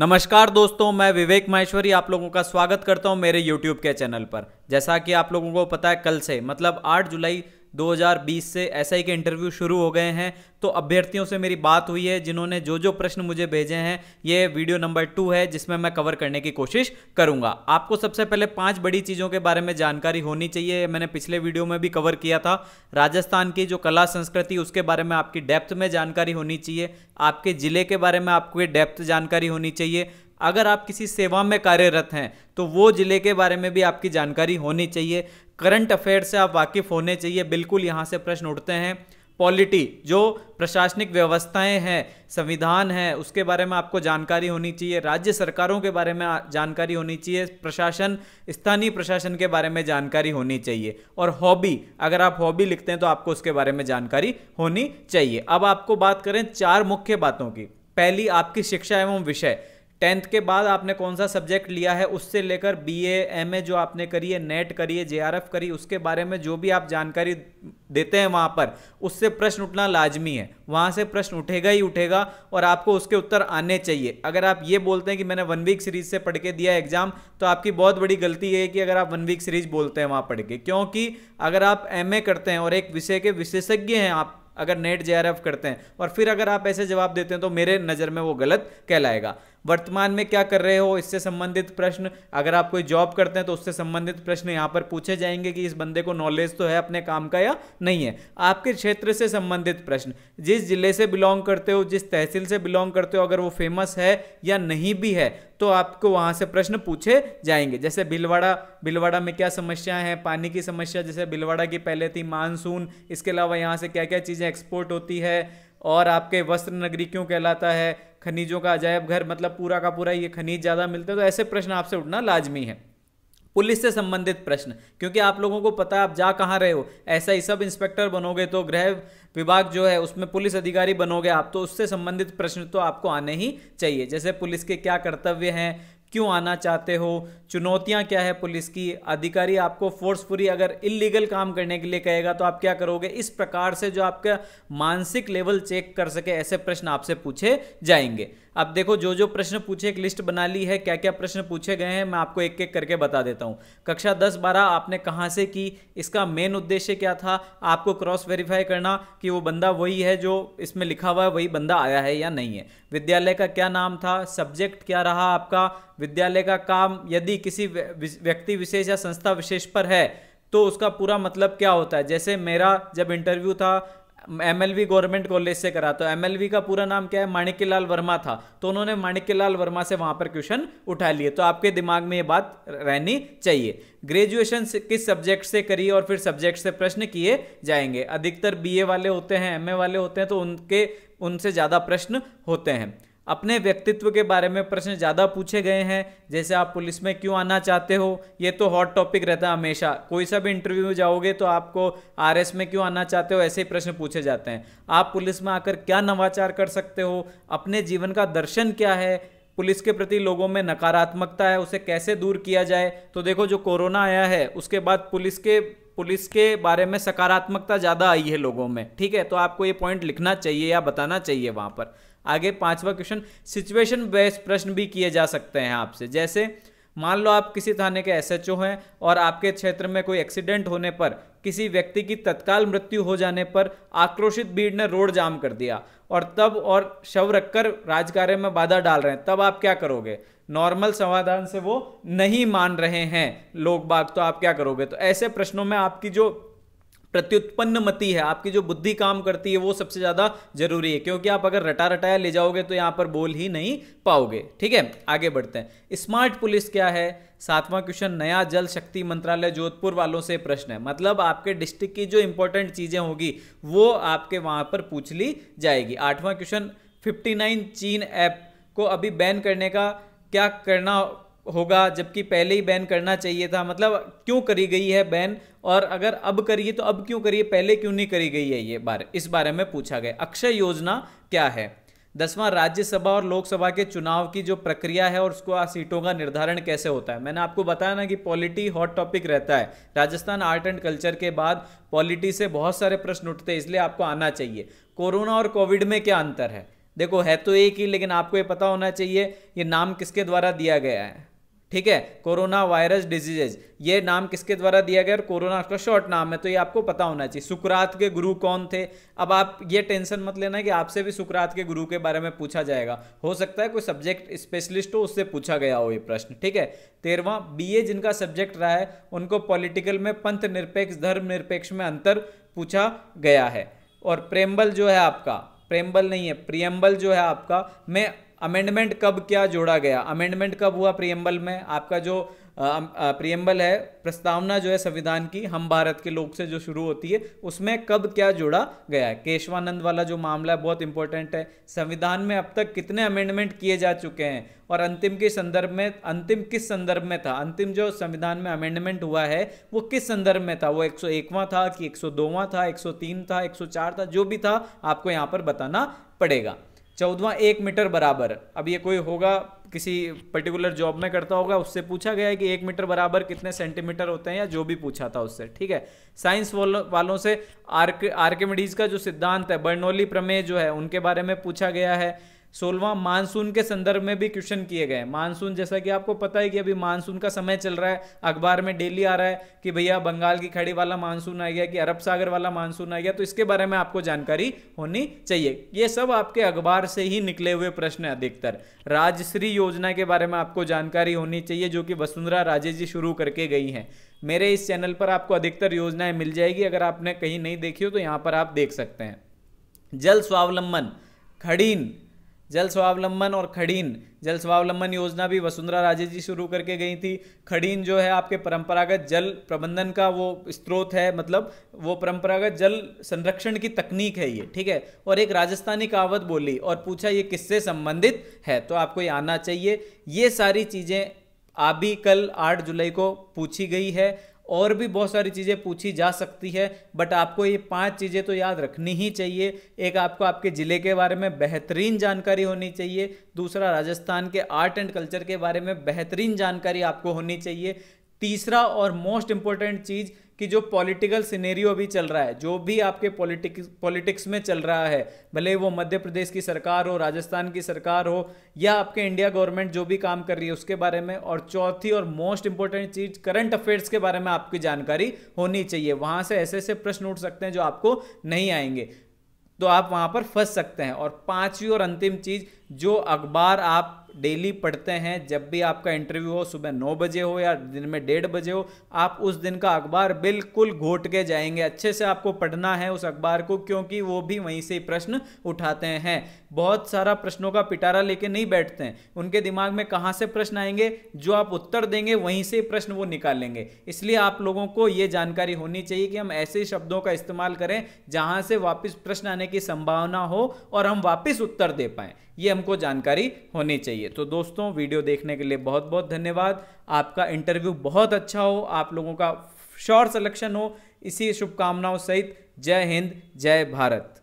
नमस्कार दोस्तों मैं विवेक माहेश्वरी आप लोगों का स्वागत करता हूं मेरे YouTube के चैनल पर जैसा कि आप लोगों को पता है कल से मतलब 8 जुलाई 2020 से ही के इंटरव्यू शुरू हो गए हैं तो अभ्यर्थियों से मेरी बात हुई है जिन्होंने जो जो प्रश्न मुझे भेजे हैं ये वीडियो नंबर टू है जिसमें मैं कवर करने की कोशिश करूंगा आपको सबसे पहले पांच बड़ी चीज़ों के बारे में जानकारी होनी चाहिए मैंने पिछले वीडियो में भी कवर किया था राजस्थान की जो कला संस्कृति उसके बारे में आपकी डेप्थ में जानकारी होनी चाहिए आपके ज़िले के बारे में आपको डेप्थ जानकारी होनी चाहिए अगर आप किसी सेवा में कार्यरत हैं तो वो ज़िले के बारे में भी आपकी जानकारी होनी चाहिए करंट अफेयर से आप वाकिफ़ होने चाहिए बिल्कुल यहाँ से प्रश्न उठते हैं पॉलिटी जो प्रशासनिक व्यवस्थाएं हैं संविधान है उसके बारे में आपको जानकारी होनी चाहिए राज्य सरकारों के बारे में जानकारी होनी चाहिए प्रशासन स्थानीय प्रशासन के बारे में जानकारी होनी चाहिए और हॉबी अगर आप हॉबी लिखते हैं तो आपको उसके बारे में जानकारी होनी चाहिए अब आपको बात करें चार मुख्य बातों की पहली आपकी शिक्षा एवं विषय टेंथ के बाद आपने कौन सा सब्जेक्ट लिया है उससे लेकर बीए, एमए जो आपने करी है नेट करी है जेआरएफ करी उसके बारे में जो भी आप जानकारी देते हैं वहाँ पर उससे प्रश्न उठना लाजमी है वहाँ से प्रश्न उठेगा ही उठेगा और आपको उसके उत्तर आने चाहिए अगर आप ये बोलते हैं कि मैंने वन वीक सीरीज से पढ़ के दिया एग्जाम तो आपकी बहुत बड़ी गलती है कि अगर आप वन वीक सीरीज बोलते हैं वहाँ पढ़ के क्योंकि अगर आप एम करते हैं और एक विषय के विशेषज्ञ हैं आप अगर नेट जे करते हैं और फिर अगर आप ऐसे जवाब देते हैं तो मेरे नज़र में वो गलत कहलाएगा वर्तमान में क्या कर रहे हो इससे संबंधित प्रश्न अगर आप कोई जॉब करते हैं तो उससे संबंधित प्रश्न यहाँ पर पूछे जाएंगे कि इस बंदे को नॉलेज तो है अपने काम का या नहीं है आपके क्षेत्र से संबंधित प्रश्न जिस जिले से बिलोंग करते हो जिस तहसील से बिलोंग करते हो अगर वो फेमस है या नहीं भी है तो आपको वहाँ से प्रश्न पूछे जाएंगे जैसे भिलवाड़ा भिलवाड़ा में क्या समस्या है पानी की समस्या जैसे भिलवाड़ा की पहले थी मानसून इसके अलावा यहाँ से क्या क्या चीज़ें एक्सपोर्ट होती है और आपके वस्त्र नगरी क्यों कहलाता है खनिजों का अजायब घर मतलब पूरा का पूरा ये खनिज ज़्यादा मिलते हैं तो ऐसे प्रश्न आपसे उठना लाजमी है पुलिस से संबंधित प्रश्न क्योंकि आप लोगों को पता है आप जा कहाँ रहे हो ऐसा ही सब इंस्पेक्टर बनोगे तो गृह विभाग जो है उसमें पुलिस अधिकारी बनोगे आप तो उससे संबंधित प्रश्न तो आपको आने ही चाहिए जैसे पुलिस के क्या कर्तव्य हैं क्यों आना चाहते हो चुनौतियां क्या है पुलिस की अधिकारी आपको फोर्सफुली अगर इलीगल काम करने के लिए कहेगा तो आप क्या करोगे इस प्रकार से जो आपका मानसिक लेवल चेक कर सके ऐसे प्रश्न आपसे पूछे जाएंगे अब देखो जो जो प्रश्न पूछे एक लिस्ट बना ली है क्या क्या प्रश्न पूछे गए हैं मैं आपको एक एक करके बता देता हूँ कक्षा दस बारह आपने कहाँ से की इसका मेन उद्देश्य क्या था आपको क्रॉस वेरीफाई करना कि वो बंदा वही है जो इसमें लिखा हुआ है वही बंदा आया है या नहीं है विद्यालय का क्या नाम था सब्जेक्ट क्या रहा आपका विद्यालय का काम यदि किसी व्यक्ति विशेष या संस्था विशेष पर है तो उसका पूरा मतलब क्या होता है जैसे मेरा जब इंटरव्यू था एमएलवी गवर्नमेंट कॉलेज से करा तो एमएलवी का पूरा नाम क्या है माणिक्यलाल वर्मा था तो उन्होंने माणिक्यलाल वर्मा से वहां पर क्वेश्चन उठा लिए तो आपके दिमाग में ये बात रहनी चाहिए ग्रेजुएशन किस सब्जेक्ट से करिए और फिर सब्जेक्ट से प्रश्न किए जाएंगे अधिकतर बीए वाले होते हैं एमए वाले होते हैं तो उनके उनसे ज़्यादा प्रश्न होते हैं अपने व्यक्तित्व के बारे में प्रश्न ज़्यादा पूछे गए हैं जैसे आप पुलिस में क्यों आना चाहते हो ये तो हॉट टॉपिक रहता है हमेशा कोई सा भी इंटरव्यू में जाओगे तो आपको आर में क्यों आना चाहते हो ऐसे ही प्रश्न पूछे जाते हैं आप पुलिस में आकर क्या नवाचार कर सकते हो अपने जीवन का दर्शन क्या है पुलिस के प्रति लोगों में नकारात्मकता है उसे कैसे दूर किया जाए तो देखो जो कोरोना आया है उसके बाद पुलिस के पुलिस के बारे में सकारात्मकता ज़्यादा आई है लोगों में ठीक है तो आपको ये पॉइंट लिखना चाहिए या बताना चाहिए वहाँ पर आगे पांचवा क्वेश्चन सिचुएशन बेस्ड प्रश्न भी किए जा सकते हैं आपसे जैसे मान लो आप किसी थाने के एसएचओ हैं और आपके क्षेत्र में कोई एक्सीडेंट होने पर किसी व्यक्ति की तत्काल मृत्यु हो जाने पर आक्रोशित भीड़ ने रोड जाम कर दिया और तब और शव रखकर राजकार्य में बाधा डाल रहे हैं तब आप क्या करोगे नॉर्मल समाधान से वो नहीं मान रहे हैं लोग बाग तो आप क्या करोगे तो ऐसे प्रश्नों में आपकी जो प्रत्युत्पन्न मति है आपकी जो बुद्धि काम करती है वो सबसे ज़्यादा जरूरी है क्योंकि आप अगर रटा रटाया ले जाओगे तो यहां पर बोल ही नहीं पाओगे ठीक है आगे बढ़ते हैं स्मार्ट पुलिस क्या है सातवां क्वेश्चन नया जल शक्ति मंत्रालय जोधपुर वालों से प्रश्न है मतलब आपके डिस्ट्रिक्ट की जो इंपॉर्टेंट चीज़ें होगी वो आपके वहां पर पूछ ली जाएगी आठवां क्वेश्चन फिफ्टी नाइन चीन ऐप को अभी बैन करने का क्या करना होगा जबकि पहले ही बैन करना चाहिए था मतलब क्यों करी गई है बैन और अगर अब करिए तो अब क्यों करिए पहले क्यों नहीं करी गई है ये बारे इस बारे में पूछा गया अक्षय योजना क्या है दसवां राज्यसभा और लोकसभा के चुनाव की जो प्रक्रिया है और उसको सीटों का निर्धारण कैसे होता है मैंने आपको बताया ना कि पॉलिटी हॉट टॉपिक रहता है राजस्थान आर्ट एंड कल्चर के बाद पॉलिटी से बहुत सारे प्रश्न उठते हैं इसलिए आपको आना चाहिए कोरोना और कोविड में क्या अंतर है देखो है तो एक ही लेकिन आपको ये पता होना चाहिए ये नाम किसके द्वारा दिया गया है ठीक है कोरोना वायरस डिजीजेज ये नाम किसके द्वारा दिया गया और कोरोना का शॉर्ट नाम है तो ये आपको पता होना चाहिए सुकरात के गुरु कौन थे अब आप ये टेंशन मत लेना कि आपसे भी सुकरात के गुरु के बारे में पूछा जाएगा हो सकता है कोई सब्जेक्ट स्पेशलिस्ट हो उससे पूछा गया हो ये प्रश्न ठीक है तेरवा बी जिनका सब्जेक्ट रहा है उनको पॉलिटिकल में पंथ निरपेक्ष धर्म निरपेक्ष में अंतर पूछा गया है और प्रेम्बल जो है आपका प्रेम्बल नहीं है प्रियम्बल जो है आपका मैं अमेंडमेंट कब क्या जोड़ा गया अमेंडमेंट कब हुआ प्रियम्बल में आपका जो प्रियम्बल है प्रस्तावना जो है संविधान की हम भारत के लोग से जो शुरू होती है उसमें कब क्या जोड़ा गया है केशवानंद वाला जो मामला है बहुत इंपॉर्टेंट है संविधान में अब तक कितने अमेंडमेंट किए जा चुके हैं और अंतिम के संदर्भ में अंतिम किस संदर्भ में था अंतिम जो संविधान में अमेंडमेंट हुआ है वो किस संदर्भ में था वो 101वां था कि दोवा था तीन था चार था जो भी था आपको यहाँ पर बताना पड़ेगा चौदवा एक मीटर बराबर अब ये कोई होगा किसी पर्टिकुलर जॉब में करता होगा उससे पूछा गया है कि एक मीटर बराबर कितने सेंटीमीटर होते हैं या जो भी पूछा था उससे ठीक है साइंस वालों से आर्क आर्केमिडीज का जो सिद्धांत है बर्नोली प्रमेय जो है उनके बारे में पूछा गया है सोलवा मानसून के संदर्भ में भी क्वेश्चन किए गए मानसून जैसा कि आपको पता है कि अभी मानसून का समय चल रहा है अखबार में डेली आ रहा है कि भैया बंगाल की खड़ी वाला मानसून आ गया कि अरब सागर वाला मानसून आ गया तो इसके बारे में आपको जानकारी होनी चाहिए ये सब आपके अखबार से ही निकले हुए प्रश्न है अधिकतर राजश्री योजना के बारे में आपको जानकारी होनी चाहिए जो कि वसुंधरा राजे जी शुरू करके गई हैं मेरे इस चैनल पर आपको अधिकतर योजनाएं मिल जाएगी अगर आपने कहीं नहीं देखी हो तो यहाँ पर आप देख सकते हैं जल स्वावलंबन खड़ीन जल स्वावलंबन और खड़ीन जल स्वावलंबन योजना भी वसुंधरा राजे जी शुरू करके गई थी खड़ीन जो है आपके परंपरागत जल प्रबंधन का वो स्त्रोत है मतलब वो परंपरागत जल संरक्षण की तकनीक है ये ठीक है और एक राजस्थानी कहावत बोली और पूछा ये किससे संबंधित है तो आपको ये आना चाहिए ये सारी चीज़ें अभी कल आठ जुलाई को पूछी गई है और भी बहुत सारी चीज़ें पूछी जा सकती है बट आपको ये पांच चीज़ें तो याद रखनी ही चाहिए एक आपको आपके ज़िले के बारे में बेहतरीन जानकारी होनी चाहिए दूसरा राजस्थान के आर्ट एंड कल्चर के बारे में बेहतरीन जानकारी आपको होनी चाहिए तीसरा और मोस्ट इम्पोर्टेंट चीज़ कि जो पॉलिटिकल सिनेरियो अभी चल रहा है जो भी आपके पॉलिटिक्स पॉलिटिक्स में चल रहा है भले वो मध्य प्रदेश की सरकार हो राजस्थान की सरकार हो या आपके इंडिया गवर्नमेंट जो भी काम कर रही है उसके बारे में और चौथी और मोस्ट इंपॉर्टेंट चीज करंट अफेयर्स के बारे में आपकी जानकारी होनी चाहिए वहां से ऐसे ऐसे प्रश्न उठ सकते हैं जो आपको नहीं आएंगे तो आप वहां पर फंस सकते हैं और पांचवी और अंतिम चीज जो अखबार आप डेली पढ़ते हैं जब भी आपका इंटरव्यू हो सुबह नौ बजे हो या दिन में डेढ़ बजे हो आप उस दिन का अखबार बिल्कुल घोट के जाएंगे अच्छे से आपको पढ़ना है उस अखबार को क्योंकि वो भी वहीं से प्रश्न उठाते हैं बहुत सारा प्रश्नों का पिटारा लेके नहीं बैठते हैं उनके दिमाग में कहाँ से प्रश्न आएंगे जो आप उत्तर देंगे वहीं से प्रश्न वो निकालेंगे इसलिए आप लोगों को ये जानकारी होनी चाहिए कि हम ऐसे शब्दों का इस्तेमाल करें जहाँ से वापस प्रश्न आने की संभावना हो और हम वापस उत्तर दे पाएँ ये हमको जानकारी होनी चाहिए तो दोस्तों वीडियो देखने के लिए बहुत बहुत धन्यवाद आपका इंटरव्यू बहुत अच्छा हो आप लोगों का श्योर सिलेक्शन हो इसी शुभकामनाओं सहित जय हिंद जय भारत